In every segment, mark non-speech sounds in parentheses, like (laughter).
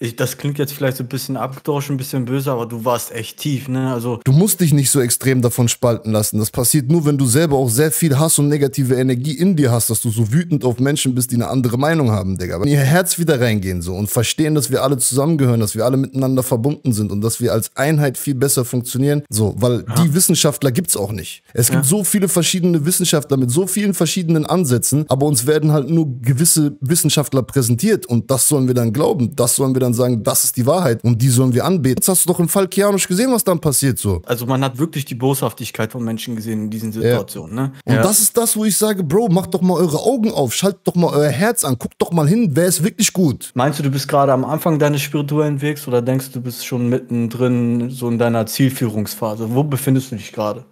ich, das klingt jetzt vielleicht so ein bisschen abgedroschen, ein bisschen böse, aber du warst echt tief, ne? Also du musst dich nicht so extrem davon spalten lassen. Das passiert nur, wenn du selber auch sehr viel Hass und negative Energie in dir hast, dass du so wütend auf Menschen bist, die eine andere Meinung haben, Digga. Wenn ihr Herz wieder reingehen so und verstehen, dass wir alle zusammengehören, dass wir alle miteinander verbunden sind und dass wir als Einheit viel besser funktionieren, so, weil ja. die Wissenschaftler gibt's auch nicht. Es ja. gibt so viele verschiedene Wissenschaftler mit so vielen verschiedenen Ansätzen, aber uns werden halt nur gewisse Wissenschaftler präsentiert und das sollen wir dann glauben, das sollen wir dann und sagen, das ist die Wahrheit und die sollen wir anbeten. Das hast du doch im Fall Kianosch gesehen, was dann passiert so. Also man hat wirklich die Boshaftigkeit von Menschen gesehen in diesen Situationen. Ja. Ne? Und ja. das ist das, wo ich sage, Bro, macht doch mal eure Augen auf, schaltet doch mal euer Herz an, guckt doch mal hin, wer ist wirklich gut. Meinst du, du bist gerade am Anfang deines spirituellen Wegs oder denkst du, du bist schon mittendrin so in deiner Zielführungsphase? Wo befindest du dich gerade?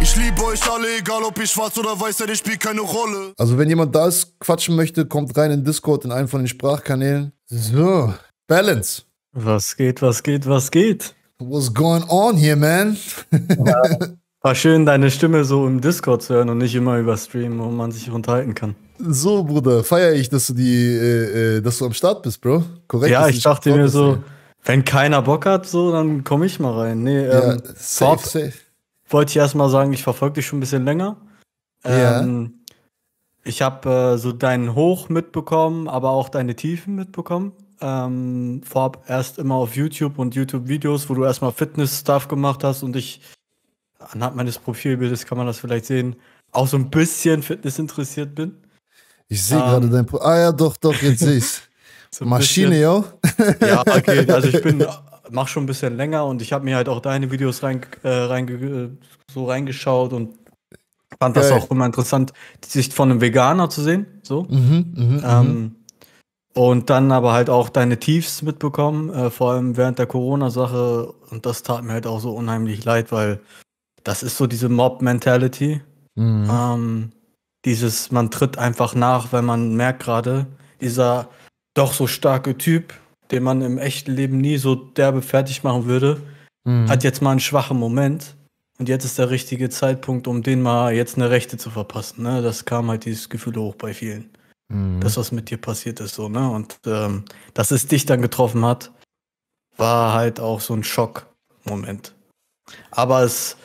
Ich liebe euch alle, egal ob ihr schwarz oder weiß seid, ich spielt keine Rolle. Also wenn jemand da ist, quatschen möchte, kommt rein in Discord, in einen von den Sprachkanälen. So, Balance. Was geht, was geht, was geht? What's going on here, man? Ja, (laughs) war schön, deine Stimme so im Discord zu hören und nicht immer über Stream, wo man sich unterhalten kann. So, Bruder, feiere ich, dass du die, äh, äh, dass du am Start bist, Bro. Korrekt. Ja, ich dachte mir so, wenn keiner Bock hat, so, dann komme ich mal rein. Nee, ähm, ja, safe, safe wollte ich erstmal sagen, ich verfolge dich schon ein bisschen länger. Ja. Ähm, ich habe äh, so deinen Hoch mitbekommen, aber auch deine Tiefen mitbekommen. Ähm, vorab erst immer auf YouTube und YouTube-Videos, wo du erstmal Fitness-Stuff gemacht hast und ich anhand meines Profilbildes kann man das vielleicht sehen, auch so ein bisschen Fitness interessiert bin. Ich sehe ähm, gerade dein Profil. Ah ja, doch, doch, jetzt sehe ich es. Maschine, yo. ja, okay. Also ich bin (laughs) mache schon ein bisschen länger und ich habe mir halt auch deine Videos rein, äh, rein, äh, so reingeschaut und fand das Geil. auch immer interessant, die Sicht von einem Veganer zu sehen. So. Mhm, mh, mhm. ähm, Und dann aber halt auch deine Tiefs mitbekommen, äh, vor allem während der Corona-Sache. Und das tat mir halt auch so unheimlich leid, weil das ist so diese Mob-Mentality. Mhm. Ähm, dieses, man tritt einfach nach, weil man merkt gerade, dieser doch so starke Typ den man im echten Leben nie so derbe fertig machen würde, mhm. hat jetzt mal einen schwachen Moment. Und jetzt ist der richtige Zeitpunkt, um den mal jetzt eine Rechte zu verpassen. Ne? Das kam halt dieses Gefühl hoch bei vielen. Mhm. Das, was mit dir passiert ist, so, ne? Und ähm, dass es dich dann getroffen hat, war halt auch so ein Schockmoment. Aber es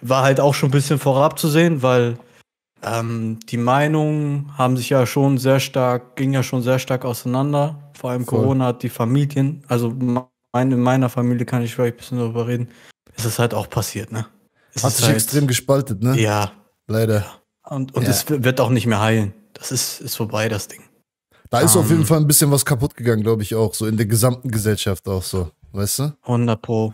war halt auch schon ein bisschen vorab zu sehen, weil ähm, die Meinungen haben sich ja schon sehr stark, gingen ja schon sehr stark auseinander. Vor allem Voll. Corona hat die Familien, also mein, in meiner Familie kann ich vielleicht ein bisschen darüber reden, ist es halt auch passiert, ne? Es hat sich halt, extrem gespaltet, ne? Ja. Leider. Und, und ja. es wird auch nicht mehr heilen. Das ist, ist vorbei, das Ding. Da ist um, auf jeden ähm. Fall ein bisschen was kaputt gegangen, glaube ich auch. So in der gesamten Gesellschaft auch so. Weißt du? 100 Pro.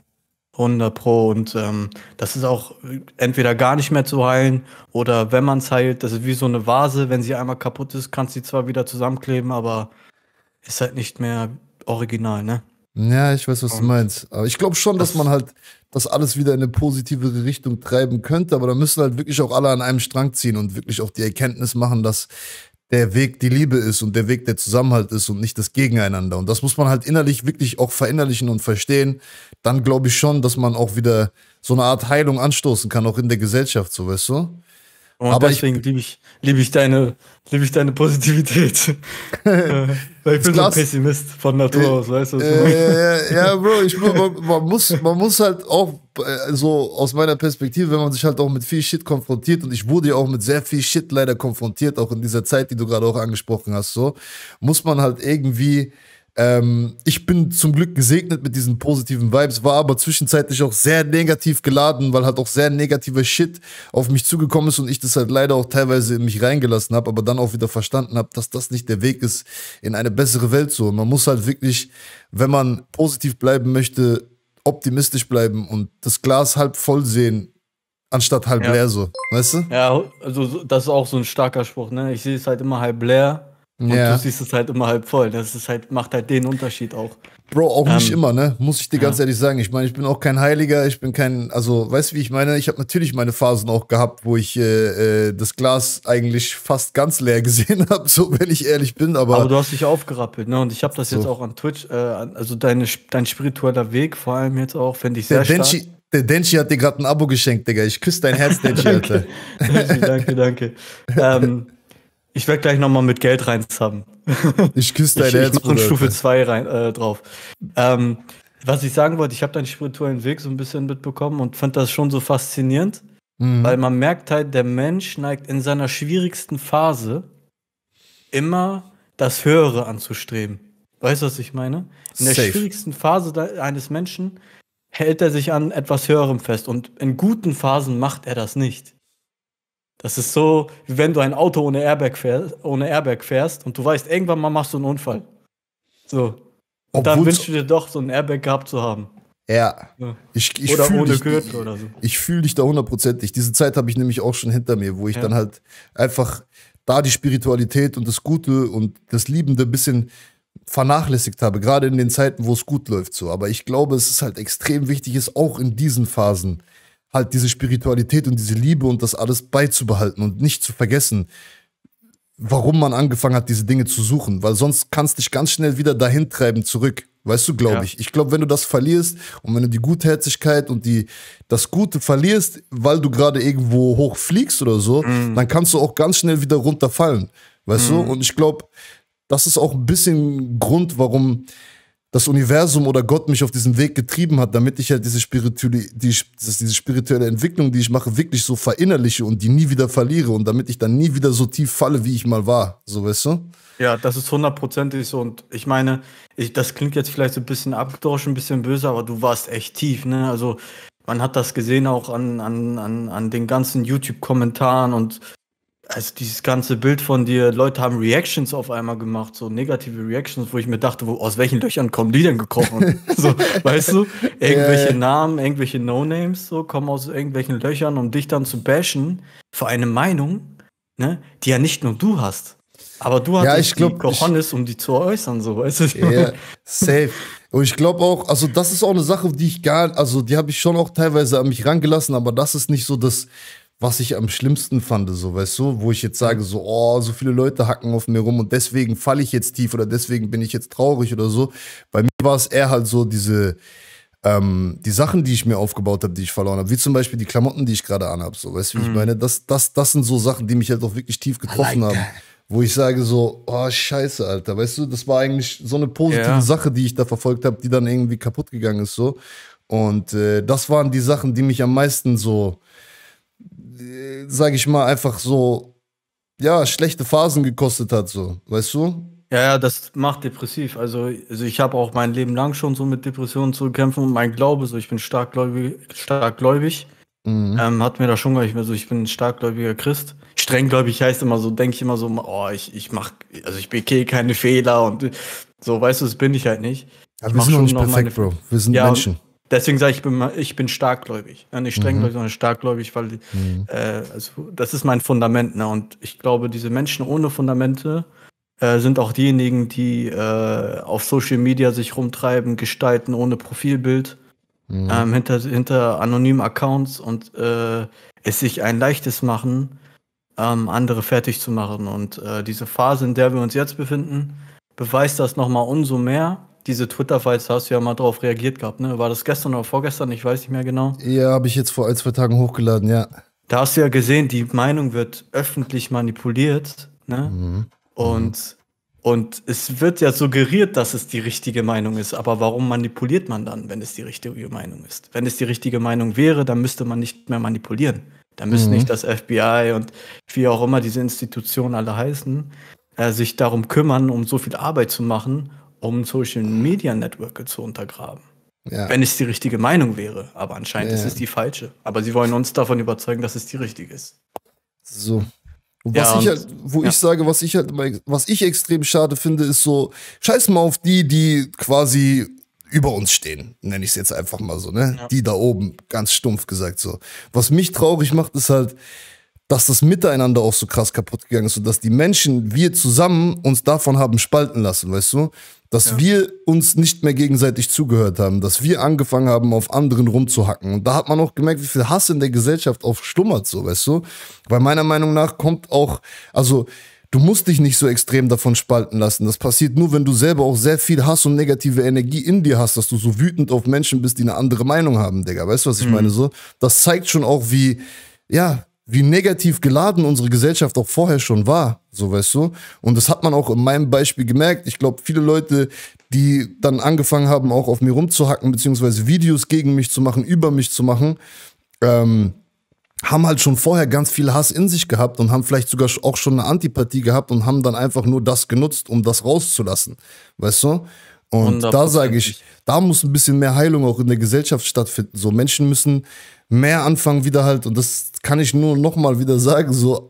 100 Pro. Und ähm, das ist auch entweder gar nicht mehr zu heilen oder wenn man es heilt, das ist wie so eine Vase. Wenn sie einmal kaputt ist, kannst du sie zwar wieder zusammenkleben, aber ist halt nicht mehr original, ne? Ja, ich weiß, was und du meinst. Aber ich glaube schon, das dass man halt das alles wieder in eine positivere Richtung treiben könnte. Aber da müssen halt wirklich auch alle an einem Strang ziehen und wirklich auch die Erkenntnis machen, dass der Weg die Liebe ist und der Weg der Zusammenhalt ist und nicht das Gegeneinander. Und das muss man halt innerlich wirklich auch verinnerlichen und verstehen. Dann glaube ich schon, dass man auch wieder so eine Art Heilung anstoßen kann, auch in der Gesellschaft, so weißt du? Und aber deswegen liebe ich, lieb ich, deine, lieb ich deine Positivität. (laughs) Weil ich bin so ein Pessimist von Natur äh, aus, weißt du? Was äh, ja, ja, Bro, ich, man, man, muss, man muss halt auch, äh, so aus meiner Perspektive, wenn man sich halt auch mit viel Shit konfrontiert, und ich wurde ja auch mit sehr viel Shit leider konfrontiert, auch in dieser Zeit, die du gerade auch angesprochen hast, so, muss man halt irgendwie ähm, ich bin zum Glück gesegnet mit diesen positiven Vibes, war aber zwischenzeitlich auch sehr negativ geladen, weil halt auch sehr negativer Shit auf mich zugekommen ist und ich das halt leider auch teilweise in mich reingelassen habe, aber dann auch wieder verstanden habe, dass das nicht der Weg ist in eine bessere Welt so. Man muss halt wirklich, wenn man positiv bleiben möchte, optimistisch bleiben und das Glas halb voll sehen, anstatt halb ja. leer so. Weißt du? Ja, also das ist auch so ein starker Spruch, ne? Ich sehe es halt immer halb leer und ja. du siehst es halt immer halb voll. Das ist halt, macht halt den Unterschied auch. Bro, auch ähm, nicht immer, ne? Muss ich dir ganz ehrlich sagen. Ich meine, ich bin auch kein Heiliger, ich bin kein, also weißt du, wie ich meine? Ich habe natürlich meine Phasen auch gehabt, wo ich äh, äh das Glas eigentlich fast ganz leer (laughs) gesehen habe, so wenn ich ehrlich bin. Aber, aber du hast dich aufgerappelt, ne? Und ich habe das so. jetzt auch an Twitch, äh, also deine, dein spiritueller Weg, vor allem jetzt auch, finde ich sehr Der stark. der Denchi hat dir gerade ein Abo geschenkt, Digga. Ich küsse dein Herz, (laughs) Denchi, Alter. (laughs) danke, danke, danke. ähm, ich werde gleich nochmal mit Geld reinzappen. Ich küsse deine Herz. Ich, ich mache Stufe 2 äh, drauf. Ähm, was ich sagen wollte, ich habe deinen spirituellen Weg so ein bisschen mitbekommen und fand das schon so faszinierend, mhm. weil man merkt halt, der Mensch neigt in seiner schwierigsten Phase immer das Höhere anzustreben. Weißt du, was ich meine? In der Safe. schwierigsten Phase eines Menschen hält er sich an etwas Höherem fest und in guten Phasen macht er das nicht. Das ist so, wie wenn du ein Auto ohne Airbag, fährst, ohne Airbag fährst und du weißt, irgendwann mal machst du einen Unfall. So. Und dann wünschst du dir doch, so einen Airbag gehabt zu haben. Ja. ja. Ich, ich oder ohne dich, Gürtel oder so. Ich, fühle dich da hundertprozentig. Diese Zeit habe ich nämlich auch schon hinter mir, wo ich ja. dann halt einfach da die Spiritualität und das Gute und das Liebende ein bisschen vernachlässigt habe, gerade in den Zeiten, wo es gut läuft so. Aber ich glaube, es ist halt extrem wichtig, ist auch in diesen Phasen halt diese Spiritualität und diese Liebe und das alles beizubehalten und nicht zu vergessen, warum man angefangen hat, diese Dinge zu suchen, weil sonst kannst du dich ganz schnell wieder dahin treiben zurück. Weißt du, glaube ja. ich. Ich glaube, wenn du das verlierst und wenn du die Gutherzigkeit und die, das Gute verlierst, weil du gerade irgendwo hochfliegst oder so, mm. dann kannst du auch ganz schnell wieder runterfallen. Weißt mm. du? Mhm. Und ich glaube, das ist auch ein bisschen Grund, warum das Universum oder Gott mich auf diesen Weg getrieben hat, damit ich halt diese spirituelle, die, diese spirituelle Entwicklung, die ich mache, wirklich so verinnerliche und die nie wieder verliere und damit ich dann nie wieder so tief falle, wie ich mal war. So, weißt du? Ja, das ist hundertprozentig so. Und ich meine, ich, das klingt jetzt vielleicht so ein bisschen abgedroschen, ein bisschen böse, aber du warst echt tief, ne? Also, man hat das gesehen auch an, an, an, an den ganzen YouTube-Kommentaren und also dieses ganze Bild von dir, Leute haben Reactions auf einmal gemacht, so negative Reactions, wo ich mir dachte, wo, aus welchen Löchern kommen die denn gekrochen? (laughs) so, weißt du, irgendwelche ja. Namen, irgendwelche No-Names, so kommen aus irgendwelchen Löchern, um dich dann zu bashen für eine Meinung, ne, die ja nicht nur du hast. Aber du hast ja, ich glaub, die Cojones, ich, um die zu äußern, so, weißt du? Ja, safe. Und ich glaube auch, also das ist auch eine Sache, die ich gar, also die habe ich schon auch teilweise an mich rangelassen, aber das ist nicht so das was ich am schlimmsten fand, so weißt du, wo ich jetzt sage, so, oh, so viele Leute hacken auf mir rum und deswegen falle ich jetzt tief oder deswegen bin ich jetzt traurig oder so. Bei mir war es eher halt so diese, ähm, die Sachen, die ich mir aufgebaut habe, die ich verloren habe, wie zum Beispiel die Klamotten, die ich gerade anhab, so weißt du, wie mm. ich mhm. meine, das, das, das sind so Sachen, die mich halt auch wirklich tief getroffen like haben. Wo ich sage so, oh scheiße, Alter, weißt du, das war eigentlich so eine positive yeah. Sache, die ich da verfolgt habe, die dann irgendwie kaputt gegangen ist, so. Und äh, das waren die Sachen, die mich am meisten so, sag ich mal, einfach so, ja, schlechte Phasen gekostet hat, so, weißt du? Ja, ja, das macht depressiv. Also, also ich habe auch mein Leben lang schon so mit Depressionen zu kämpfen und mein Glaube, so ich bin stark gläubig mhm. ähm, hat mir da schon gar nicht mehr so, ich bin ein stark gläubiger Christ. Strenggläubig heißt immer so, denke ich immer so, oh, ich, ich mach, also ich bekehre keine Fehler und so, weißt du, das bin ich halt nicht. Ja, wir sind noch nicht perfekt, Bro. Wir sind ja, Menschen. Deswegen sage ich, ich bin, ich bin starkgläubig. nicht strenggläubig, mhm. sondern starkgläubig, weil mhm. äh, also, das ist mein Fundament. Ne? Und ich glaube, diese Menschen ohne Fundamente äh, sind auch diejenigen, die äh, auf Social Media sich rumtreiben, gestalten ohne Profilbild, mhm. ähm, hinter, hinter anonymen Accounts und äh, es sich ein leichtes machen, ähm, andere fertig zu machen. Und äh, diese Phase, in der wir uns jetzt befinden, beweist das nochmal umso mehr diese twitter files hast du ja mal drauf reagiert gehabt, ne? War das gestern oder vorgestern? Ich weiß nicht mehr genau. Ja, habe ich jetzt vor ein, zwei Tagen hochgeladen, ja. Da hast du ja gesehen, die Meinung wird öffentlich manipuliert, ne? Mhm. Und, und es wird ja suggeriert, dass es die richtige Meinung ist. Aber warum manipuliert man dann, wenn es die richtige Meinung ist? Wenn es die richtige Meinung wäre, dann müsste man nicht mehr manipulieren. Da müssen mhm. nicht das FBI und wie auch immer diese Institutionen alle heißen, äh, sich darum kümmern, um so viel Arbeit zu machen, um Social Media Network zu untergraben. Ja. Wenn es die richtige Meinung wäre, aber anscheinend ja. ist es die falsche. Aber sie wollen uns davon überzeugen, dass es die richtige ist. So. Was ja, ich halt, wo ja. ich sage, was ich halt, was ich extrem schade finde, ist so, scheiß mal auf die, die quasi über uns stehen, nenne ich es jetzt einfach mal so, ne? Ja. Die da oben, ganz stumpf gesagt so. Was mich traurig macht, ist halt, dass das Miteinander auch so krass kaputt gegangen ist und dass die Menschen, wir zusammen, uns davon haben spalten lassen, weißt du? Dass ja. wir uns nicht mehr gegenseitig zugehört haben, dass wir angefangen haben, auf anderen rumzuhacken. Und da hat man auch gemerkt, wie viel Hass in der Gesellschaft auch schlummert, so, weißt du? Weil meiner Meinung nach kommt auch, also, du musst dich nicht so extrem davon spalten lassen. Das passiert nur, wenn du selber auch sehr viel Hass und negative Energie in dir hast, dass du so wütend auf Menschen bist, die eine andere Meinung haben, Digga. Weißt du, was ich mhm. meine? So, das zeigt schon auch, wie, ja, wie negativ geladen unsere Gesellschaft auch vorher schon war, so weißt du. Und das hat man auch in meinem Beispiel gemerkt. Ich glaube, viele Leute, die dann angefangen haben, auch auf mir rumzuhacken, beziehungsweise Videos gegen mich zu machen, über mich zu machen, ähm, haben halt schon vorher ganz viel Hass in sich gehabt und haben vielleicht sogar auch schon eine Antipathie gehabt und haben dann einfach nur das genutzt, um das rauszulassen, weißt du. Und 100%. da sage ich, da muss ein bisschen mehr Heilung auch in der Gesellschaft stattfinden. So Menschen müssen mehr anfangen wieder halt und das kann ich nur nochmal wieder sagen, so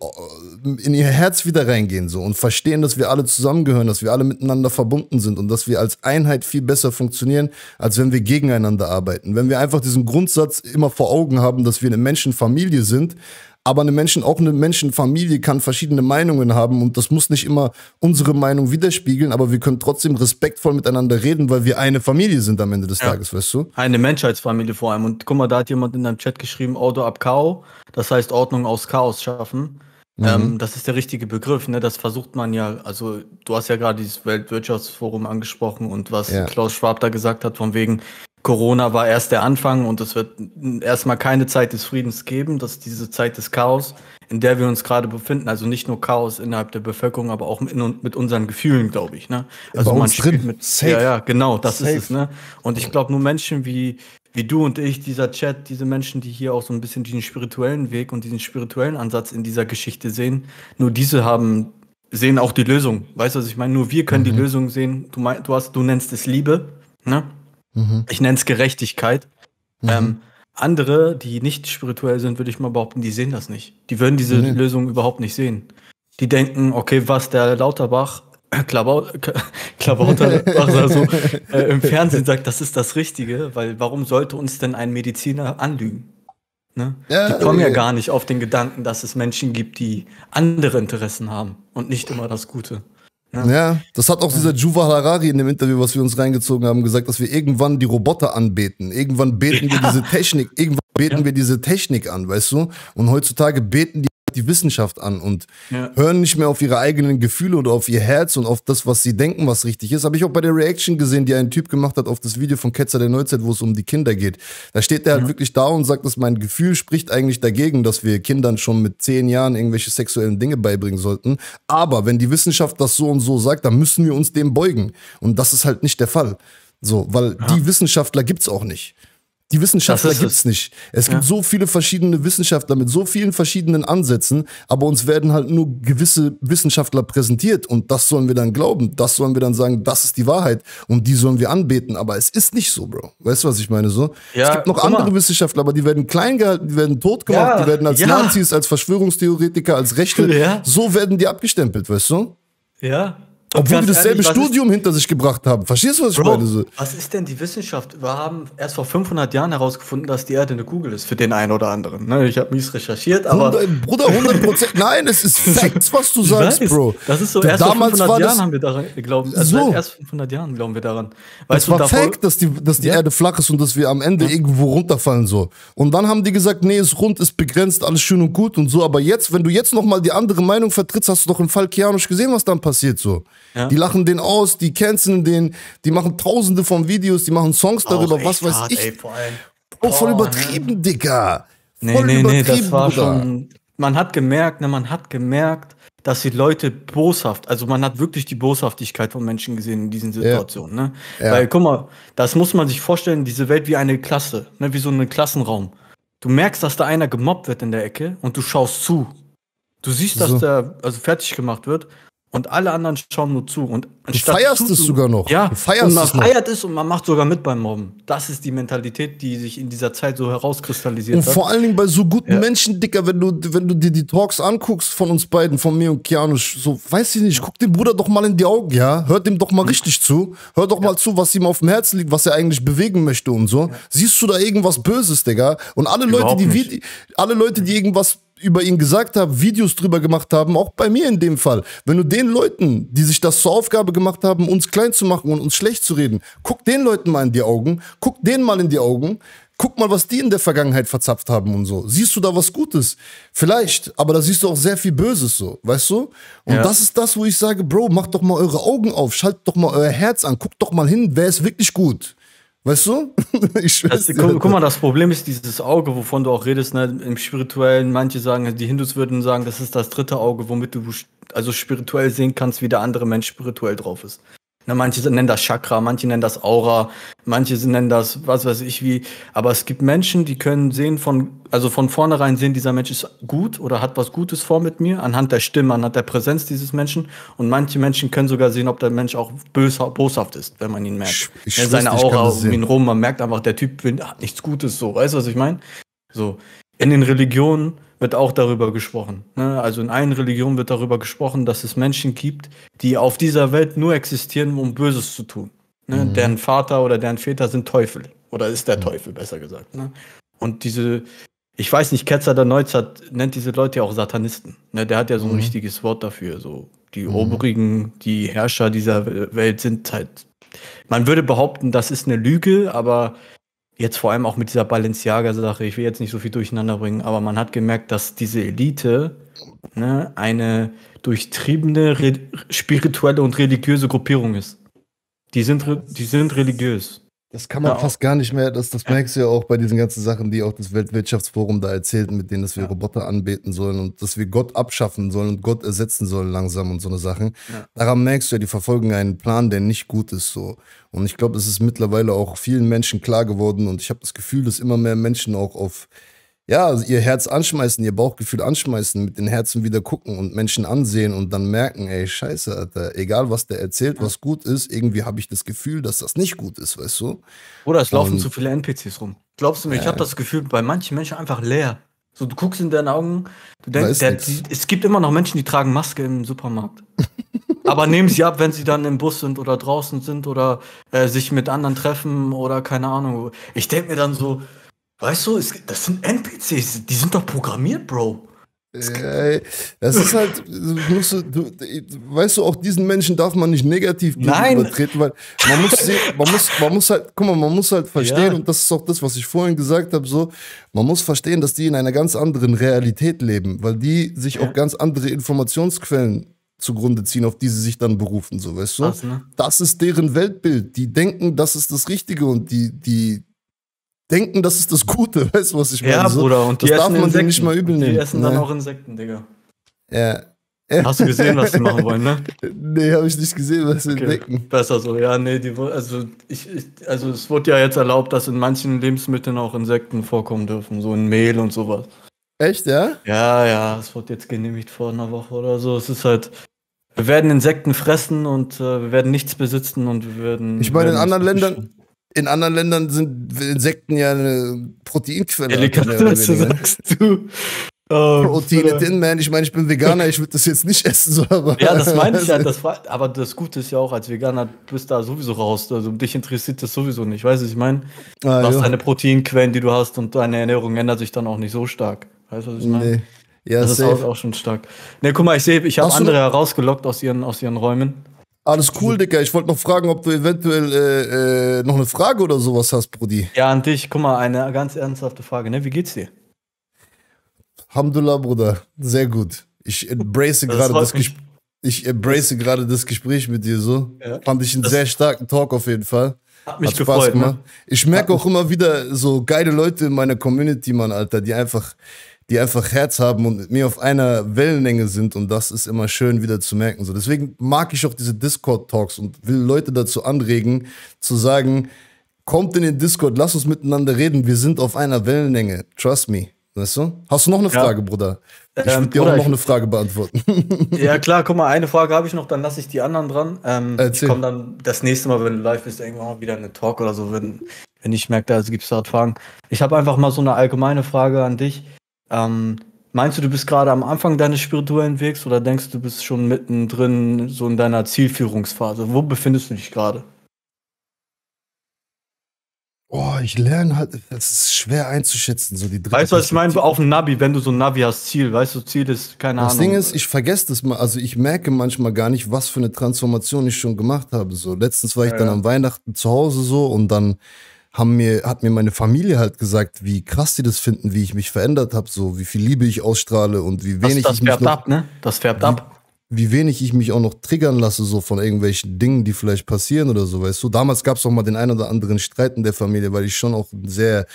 äh, in ihr Herz wieder reingehen so und verstehen, dass wir alle zusammengehören, dass wir alle miteinander verbunden sind und dass wir als Einheit viel besser funktionieren, als wenn wir gegeneinander arbeiten. Wenn wir einfach diesen Grundsatz immer vor Augen haben, dass wir eine Menschenfamilie sind, aber eine Menschen, auch eine Menschenfamilie kann verschiedene Meinungen haben und das muss nicht immer unsere Meinung widerspiegeln, aber wir können trotzdem respektvoll miteinander reden, weil wir eine Familie sind am Ende des ja. Tages, weißt du? Eine Menschheitsfamilie vor allem. Und guck mal, da hat jemand in einem Chat geschrieben, Ordo ab Kao, das heißt Ordnung aus Chaos schaffen. Mhm. Ähm, das ist der richtige Begriff, ne? Das versucht man ja, also du hast ja gerade dieses Weltwirtschaftsforum angesprochen und was ja. Klaus Schwab da gesagt hat, von wegen, Corona war erst der Anfang und es wird erstmal keine Zeit des Friedens geben. dass diese Zeit des Chaos, in der wir uns gerade befinden. Also nicht nur Chaos innerhalb der Bevölkerung, aber auch mit, mit unseren Gefühlen, glaube ich. Ne? Also, also man spielt drin. mit. Safe. Ja, ja, genau, das Safe. ist es. Ne? Und ich glaube, nur Menschen wie, wie du und ich, dieser Chat, diese Menschen, die hier auch so ein bisschen diesen spirituellen Weg und diesen spirituellen Ansatz in dieser Geschichte sehen, nur diese haben sehen auch die Lösung. Weißt du, was ich meine? Nur wir können mhm. die Lösung sehen. Du, mein, du hast, du nennst es Liebe. Ne? Mhm. Ich nenne es Gerechtigkeit. Mhm. Ähm, andere, die nicht spirituell sind, würde ich mal behaupten, die sehen das nicht. Die würden diese nee. Lösung überhaupt nicht sehen. Die denken, okay, was der Lauterbach, äh, Klabau, (laughs) Klabauterbach (laughs) äh, im Fernsehen sagt, das ist das Richtige, weil warum sollte uns denn ein Mediziner anlügen? Ne? Ja, die kommen okay. ja gar nicht auf den Gedanken, dass es Menschen gibt, die andere Interessen haben und nicht immer das Gute. Ja. ja. das hat auch dieser Juva Harari in dem Interview, was wir uns reingezogen haben, gesagt, dass wir irgendwann die Roboter anbeten. Irgendwann beten ja. wir (laughs) diese Technik, irgendwann beten ja. wir diese Technik an, weißt du? Und heutzutage beten die die Wissenschaft an und ja. hören nicht mehr auf ihre eigenen Gefühle oder auf ihr Herz und auf das, was sie denken, was richtig ist. Habe ich auch bei der Reaction gesehen, die ein Typ gemacht hat auf das Video von Ketzer der Neuzeit, wo es um die Kinder geht. Da steht der halt ja. halt wirklich da und sagt, dass mein Gefühl spricht eigentlich dagegen, dass wir Kindern schon mit zehn Jahren irgendwelche sexuellen Dinge beibringen sollten. Aber wenn die Wissenschaft das so und so sagt, dann müssen wir uns dem beugen. Und das ist halt nicht der Fall. So, weil ja. die Wissenschaftler gibt es auch nicht. Die Wissenschaftler gibt's nicht. Es ja. gibt so viele verschiedene Wissenschaftler mit so vielen verschiedenen Ansätzen, aber uns werden halt nur gewisse Wissenschaftler präsentiert und das sollen wir dann glauben, das sollen wir dann sagen, das ist die Wahrheit und die sollen wir anbeten, aber es ist nicht so, Bro. Weißt du, was ich meine so? Ja, es gibt noch andere mal. Wissenschaftler, aber die werden klein gehalten, die werden tot gemacht, ja, die werden als Nazis, als Verschwörungstheoretiker, als Rechte, (laughs) so werden die abgestempelt, weißt du? Ja, obwohl die dasselbe Studium ist, hinter sich gebracht haben. Verstehst du, was Bro, ich meine? So. Was ist denn die Wissenschaft? Wir haben erst vor 500 Jahren herausgefunden, dass die Erde eine Kugel ist, für den einen oder anderen. Ne? Ich habe mies recherchiert, aber. Bruder, 100 Prozent. (laughs) nein, es ist Facts, was du sagst, weiß, Bro. Das ist so, erst Damals vor 500 Jahren haben wir daran geglaubt. Also so. erst 500 Jahren glauben wir daran. Weißt das du, war davor, Fact, dass die, dass die ja. Erde flach ist und dass wir am Ende ja. irgendwo runterfallen so. Und dann haben die gesagt, nee, ist rund, ist begrenzt, alles schön und gut und so. Aber jetzt, wenn du jetzt nochmal die andere Meinung vertrittst, hast du doch im Fall Kianosch gesehen, was dann passiert so. Ja. Die lachen den aus, die canceln den, die machen tausende von Videos, die machen Songs darüber, was weiß hart, ich. Ey, Oh, voll ne? übertrieben, ne? Digga. Nee, voll nee, nee, das war Bruder. schon. Man hat gemerkt, ne, man hat gemerkt, dass die Leute boshaft, also man hat wirklich die Boshaftigkeit von Menschen gesehen in diesen Situationen. Ja. Ne? Ja. Weil, guck mal, das muss man sich vorstellen, diese Welt wie eine Klasse, ne, wie so ein Klassenraum. Du merkst, dass da einer gemobbt wird in der Ecke und du schaust zu. Du siehst, dass so. der also fertig gemacht wird und alle anderen schauen nur zu. Und du feierst zu, es sogar noch. Ja, du feierst und man es feiert noch. es und man macht sogar mit beim Mobben. Das ist die Mentalität, die sich in dieser Zeit so herauskristallisiert und hat. Und vor allen Dingen bei so guten ja. Menschen, Dicker, wenn du, wenn du dir die Talks anguckst von uns beiden, von mir und Keanu, so, weiß ich nicht, guck dem Bruder doch mal in die Augen, ja? Hört dem doch mal mhm. richtig zu. Hör doch mal zu, was ihm auf dem Herzen liegt, was er eigentlich bewegen möchte und so. Ja. Siehst du da irgendwas Böses, Digga? Und alle Überhaupt Leute, die, nicht. alle Leute, die irgendwas über ihn gesagt haben, Videos drüber gemacht haben, auch bei mir in dem Fall. Wenn du den Leuten, die sich das zur Aufgabe gemacht haben, uns klein zu machen und uns schlecht zu reden, guck den Leuten mal in die Augen, guck denen mal in die Augen, guck mal, was die in der Vergangenheit verzapft haben und so. Siehst du da was Gutes? Vielleicht, aber da siehst du auch sehr viel Böses so, weißt du? Und ja. das ist das, wo ich sage, Bro, macht doch mal eure Augen auf, schaltet doch mal euer Herz an, guckt doch mal hin, wer ist wirklich gut? Weißt du? (laughs) ich das, guck, guck, mal, das Problem ist dieses Auge, wovon du auch redest, ne? im Spirituellen. Manche sagen, die Hindus würden sagen, das ist das dritte Auge, womit du also spirituell sehen kannst, wie der andere Mensch spirituell drauf ist. Na, manche nennen das Chakra, manche nennen das Aura, manche nennen das was weiß ich wie. Aber es gibt Menschen, die können sehen von, also von vornherein sehen, dieser Mensch ist gut oder hat was Gutes vor mit mir, anhand der Stimme, anhand der Präsenz dieses Menschen. Und manche Menschen können sogar sehen, ob der Mensch auch böse, boshaft ist, wenn man ihn merkt. Ich, ich seine nicht, Aura um ihn rum, man merkt einfach, der Typ hat nichts Gutes, so. Weißt du, was ich meine? So. In den Religionen wird auch darüber gesprochen. Ne? Also in allen Religionen wird darüber gesprochen, dass es Menschen gibt, die auf dieser Welt nur existieren, um Böses zu tun. Ne? Mhm. Deren Vater oder deren Väter sind Teufel. Oder ist der mhm. Teufel, besser gesagt. Ne? Und diese, ich weiß nicht, Ketzer der Neuzeit nennt diese Leute ja auch Satanisten. Ne? Der hat ja so ein mhm. richtiges Wort dafür. So die mhm. Oberigen, die Herrscher dieser Welt sind halt. Man würde behaupten, das ist eine Lüge, aber Jetzt vor allem auch mit dieser Balenciaga-Sache, ich will jetzt nicht so viel durcheinander bringen, aber man hat gemerkt, dass diese Elite ne, eine durchtriebene re- spirituelle und religiöse Gruppierung ist. Die sind, re- die sind religiös. Das kann man ja, fast gar nicht mehr, das, das merkst du ja auch bei diesen ganzen Sachen, die auch das Weltwirtschaftsforum da erzählt, mit denen, dass wir ja. Roboter anbeten sollen und dass wir Gott abschaffen sollen und Gott ersetzen sollen langsam und so eine Sachen. Ja. Daran merkst du ja, die verfolgen einen Plan, der nicht gut ist so. Und ich glaube, es ist mittlerweile auch vielen Menschen klar geworden und ich habe das Gefühl, dass immer mehr Menschen auch auf ja, also ihr Herz anschmeißen, ihr Bauchgefühl anschmeißen, mit den Herzen wieder gucken und Menschen ansehen und dann merken, ey, scheiße, Alter, egal was der erzählt, was gut ist, irgendwie habe ich das Gefühl, dass das nicht gut ist, weißt du? Oder es laufen und, zu viele NPCs rum. Glaubst du mir, ja. ich habe das Gefühl, bei manchen Menschen einfach leer. So, du guckst in deinen Augen, du denkst, der, die, es gibt immer noch Menschen, die tragen Maske im Supermarkt. (laughs) aber nehmen sie ab, wenn sie dann im Bus sind oder draußen sind oder äh, sich mit anderen treffen oder keine Ahnung. Ich denke mir dann so, Weißt du, es, das sind NPCs, die sind doch programmiert, Bro. das ist halt, du, du, weißt du, auch diesen Menschen darf man nicht negativ übertreten, weil man muss, sehen, man muss, man muss halt, guck mal, man muss halt verstehen, ja. und das ist auch das, was ich vorhin gesagt habe, so, man muss verstehen, dass die in einer ganz anderen Realität leben, weil die sich ja. auch ganz andere Informationsquellen zugrunde ziehen, auf die sie sich dann berufen, so, weißt du? Krass, ne? Das ist deren Weltbild. Die denken, das ist das Richtige und die, die, denken, das ist das Gute, (laughs) weißt du, was ich meine? Ja, so, Bruder, und das darf man sich nicht mal übel nehmen. Die essen dann ne? auch Insekten, Digga. Ja. Hast du gesehen, was die (laughs) machen wollen, ne? Nee, habe ich nicht gesehen, was sie okay. entdecken. Besser so, ja, nee, die, also, ich, ich, also es wurde ja jetzt erlaubt, dass in manchen Lebensmitteln auch Insekten vorkommen dürfen, so in Mehl und sowas. Echt, ja? Ja, ja, es wurde jetzt genehmigt vor einer Woche oder so. Es ist halt, wir werden Insekten fressen und äh, wir werden nichts besitzen und wir werden. Ich meine, in anderen Ländern, in anderen Ländern sind Insekten ja eine Proteinquelle. Delikatesse sagst du. Um, oh, Protein it in, man. Ich meine, ich bin Veganer, ich würde das jetzt nicht essen, so, aber. Ja, das meine ich ja. (laughs) Das, aber das Gute ist ja auch, als Veganer bist du da sowieso raus. Also dich interessiert das sowieso nicht. Weißt du, ich meine, du hast jo. deine Proteinquellen, die du hast und deine Ernährung ändert sich dann auch nicht so stark. Weißt du, was ich meine? Nee. Ja, das safe. ist auch, auch schon stark. Ne, guck mal, ich sehe, ich habe andere herausgelockt aus ihren, aus ihren Räumen. Alles also cool, Dicker. Ich wollte noch fragen, ob du eventuell äh, äh, noch eine Frage oder sowas hast, Brudi. Ja, an dich. Guck mal, eine ganz ernsthafte Frage. Ne? Wie geht's dir? Alhamdulillah, Bruder. Sehr gut. Ich embrace gerade das, das Gespräch. Ich embrace gerade das Gespräch mit dir so. Ja. Fand ich einen das sehr starken Talk auf jeden Fall. Hat mich Hat Spaß gefreut, Ne? Ich merke auch immer wieder so geile Leute in meiner Community, Mann, Alter, die einfach die einfach Herz haben und mit mir auf einer Wellenlänge sind und das ist immer schön wieder zu merken. So, deswegen mag ich auch diese Discord-Talks und will Leute dazu anregen, zu sagen, kommt in den Discord, lass uns miteinander reden, wir sind auf einer Wellenlänge, trust me. Weißt du? Hast du noch eine ja. Frage, Bruder? Ich würde ähm, dir auch noch eine Frage beantworten. (laughs) ja, klar, guck mal, eine Frage habe ich noch, dann lasse ich die anderen dran. Ähm, ich komme dann das nächste Mal, wenn du live bist, irgendwann mal wieder eine Talk oder so, wenn, wenn ich merke, da gibt es da Fragen. Ich habe einfach mal so eine allgemeine Frage an dich. Ähm, meinst du, du bist gerade am Anfang deines spirituellen Wegs oder denkst du, du bist schon mittendrin so in deiner Zielführungsphase? Wo befindest du dich gerade? Boah, ich lerne halt, das ist schwer einzuschätzen, so die Weißt du, was ich meine? Auf dem Navi, wenn du so ein Navi hast, Ziel, weißt du, Ziel ist, keine das Ahnung. Das Ding ist, ich vergesse das mal, also ich merke manchmal gar nicht, was für eine Transformation ich schon gemacht habe, so. Letztens war ich ja, dann ja. am Weihnachten zu Hause so und dann haben mir, hat mir meine Familie halt gesagt, wie krass sie das finden, wie ich mich verändert habe, so wie viel Liebe ich ausstrahle und wie wenig das, das ich mich. Das färbt ab, ne? Das färbt wie, ab. Wie wenig ich mich auch noch triggern lasse, so von irgendwelchen Dingen, die vielleicht passieren oder so, weißt du. Damals gab es auch mal den ein oder anderen Streit in der Familie, weil ich schon auch sehr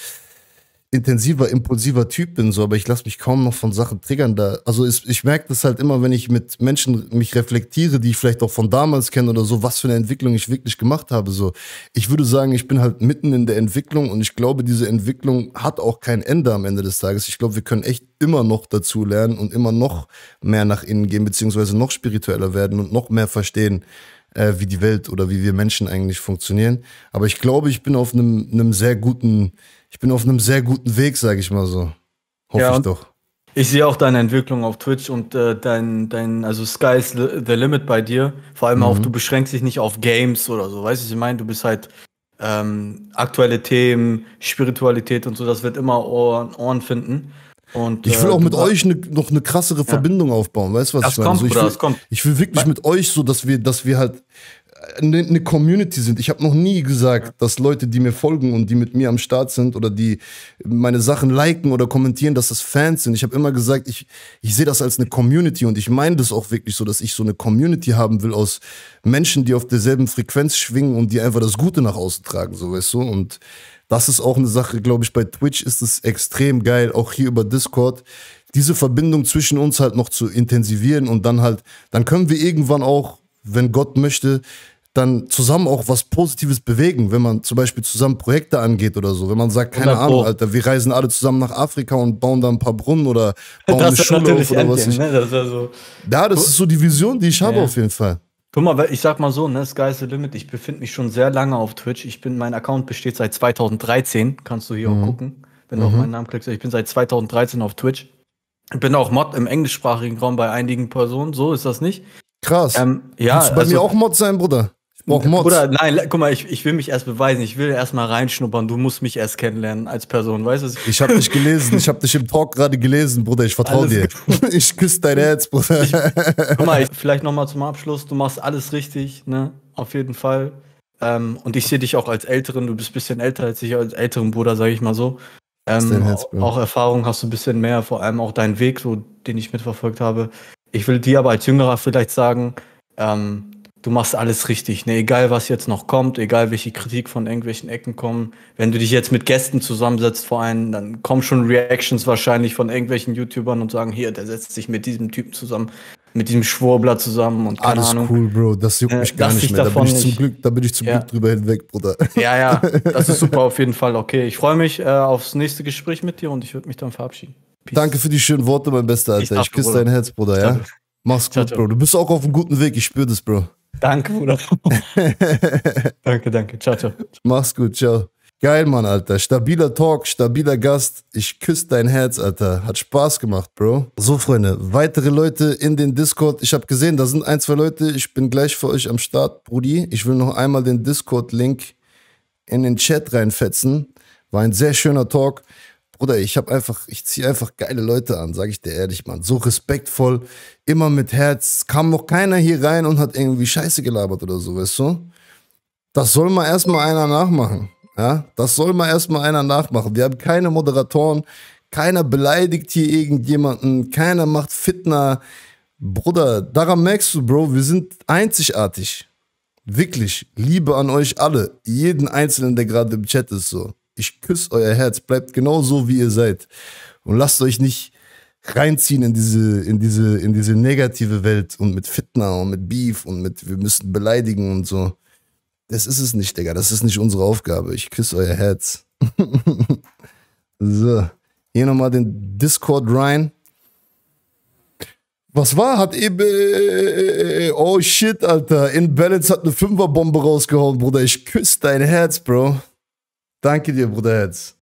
intensiver, impulsiver Typ bin, so, aber ich lasse mich kaum noch von Sachen triggern. Da, also ist, ich merke das halt immer, wenn ich mit Menschen mich reflektiere, die ich vielleicht auch von damals kenne oder so, was für eine Entwicklung ich wirklich gemacht habe. So, ich würde sagen, ich bin halt mitten in der Entwicklung und ich glaube, diese Entwicklung hat auch kein Ende am Ende des Tages. Ich glaube, wir können echt immer noch dazu lernen und immer noch mehr nach innen gehen, beziehungsweise noch spiritueller werden und noch mehr verstehen, äh, wie die Welt oder wie wir Menschen eigentlich funktionieren. Aber ich glaube, ich bin auf einem, einem sehr guten ich bin auf einem sehr guten Weg, sage ich mal so. Hoffe ja, ich doch. Ich sehe auch deine Entwicklung auf Twitch und äh, dein, dein, also Sky is the limit bei dir. Vor allem mhm. auch, du beschränkst dich nicht auf Games oder so. Weißt du, ich meine, du bist halt ähm, aktuelle Themen, Spiritualität und so, das wird immer Ohren, Ohren finden. Und, ich will äh, auch mit euch ne, noch eine krassere ja. Verbindung aufbauen, weißt du, was das ich meine? Kommt, so, ich, will, das kommt. ich will wirklich mit euch so, dass wir, dass wir halt eine Community sind. Ich habe noch nie gesagt, dass Leute, die mir folgen und die mit mir am Start sind oder die meine Sachen liken oder kommentieren, dass das Fans sind. Ich habe immer gesagt, ich, ich sehe das als eine Community und ich meine das auch wirklich so, dass ich so eine Community haben will aus Menschen, die auf derselben Frequenz schwingen und die einfach das Gute nach außen tragen, so weißt du. Und das ist auch eine Sache, glaube ich, bei Twitch ist es extrem geil, auch hier über Discord diese Verbindung zwischen uns halt noch zu intensivieren und dann halt, dann können wir irgendwann auch, wenn Gott möchte, dann zusammen auch was Positives bewegen, wenn man zum Beispiel zusammen Projekte angeht oder so. Wenn man sagt, keine Ahnung, Alter, wir reisen alle zusammen nach Afrika und bauen da ein paar Brunnen oder (laughs) bauen das eine Schule auf oder was nicht. Ne? Das so also- ja, das ist so die Vision, die ich habe ja. auf jeden Fall. Guck mal, ich sag mal so, ne, Sky's the Limit. Ich befinde mich schon sehr lange auf Twitch. Ich bin, mein Account besteht seit 2013. Kannst du hier mhm. auch gucken, wenn du auf mhm. meinen Namen klickst. Ich bin seit 2013 auf Twitch. Bin auch Mod im englischsprachigen Raum bei einigen Personen. So ist das nicht. Krass. Ähm, ja, Kannst du bei also, mir auch Mod sein, Bruder? Bruder, nein, guck mal, ich, ich will mich erst beweisen, ich will erst mal reinschnuppern, du musst mich erst kennenlernen als Person, weißt du? Ich habe dich (laughs) gelesen, ich habe dich im Talk gerade gelesen, Bruder, ich vertraue dir. Gut. (laughs) Ich küsse dein Herz, Bruder. Ich, guck mal, ich, vielleicht nochmal zum Abschluss, du machst alles richtig, ne? Auf jeden Fall. Ähm, und ich sehe dich auch als älteren, du bist ein bisschen älter als ich, als älteren Bruder, sage ich mal so. Ähm, Herz, auch Erfahrung hast du ein bisschen mehr, vor allem auch deinen Weg, so, den ich mitverfolgt habe. Ich will dir aber als Jüngerer vielleicht sagen, ähm, du machst alles richtig. Ne? Egal, was jetzt noch kommt, egal, welche Kritik von irgendwelchen Ecken kommen. Wenn du dich jetzt mit Gästen zusammensetzt vor allem, dann kommen schon Reactions wahrscheinlich von irgendwelchen YouTubern und sagen, hier, der setzt sich mit diesem Typen zusammen, mit diesem Schwurbler zusammen und keine Alles Ahnung. cool, Bro, das juckt äh, mich äh, gar nicht mehr. Da bin ich zum Glück, da bin ich zum ja. Glück drüber hinweg, Bruder. Ja, ja, das ist super (laughs) auf jeden Fall. Okay, ich freue mich äh, aufs nächste Gespräch mit dir und ich würde mich dann verabschieden. Peace. Danke für die schönen Worte, mein Bester, Alter. Ich, küsse dein Herz, Bruder, ja? Mach's gut, Bro. Du bist auch auf einem guten Weg, ich spüre das, Bro. Danke, Bruder. (laughs) danke, danke. Ciao, ciao. Mach's gut, ciao. Geil, Mann, Alter. Stabiler Talk, stabiler Gast. Ich küsse dein Herz, Alter. Hat Spaß gemacht, Bro. So, Freunde, weitere Leute in den Discord. Ich habe gesehen, da sind ein, zwei Leute. Ich bin gleich für euch am Start, Brudi. Ich will noch einmal den Discord-Link in den Chat reinfetzen. War ein sehr schöner Talk. Bruder, ich habe einfach, ich ziehe einfach geile Leute an, sage ich dir ehrlich, Mann. So respektvoll, immer mit Herz. Kam noch keiner hier rein und hat irgendwie Scheiße gelabert oder so, weißt du? Das soll mal erstmal einer nachmachen. Ja, das soll mal erstmal einer nachmachen. Wir haben keine Moderatoren, keiner beleidigt hier irgendjemanden, keiner macht Fitner. Bruder, daran merkst du, Bro, wir sind einzigartig. Wirklich, Liebe an euch alle. Jeden Einzelnen, der gerade im Chat ist, so. Ich küsse euer Herz. Bleibt genau so, wie ihr seid. Und lasst euch nicht reinziehen in diese, in diese, in diese negative Welt und mit Fitna und mit Beef und mit wir müssen beleidigen und so. Das ist es nicht, Digga. Das ist nicht unsere Aufgabe. Ich küsse euer Herz. (laughs) so. Hier nochmal den Discord rein. Was war? Hat eben. Äh, äh, äh, oh shit, Alter. In Balance hat eine Fünferbombe rausgehauen, Bruder. Ich küsse dein Herz, Bro. Danke dir, Bruder Herz.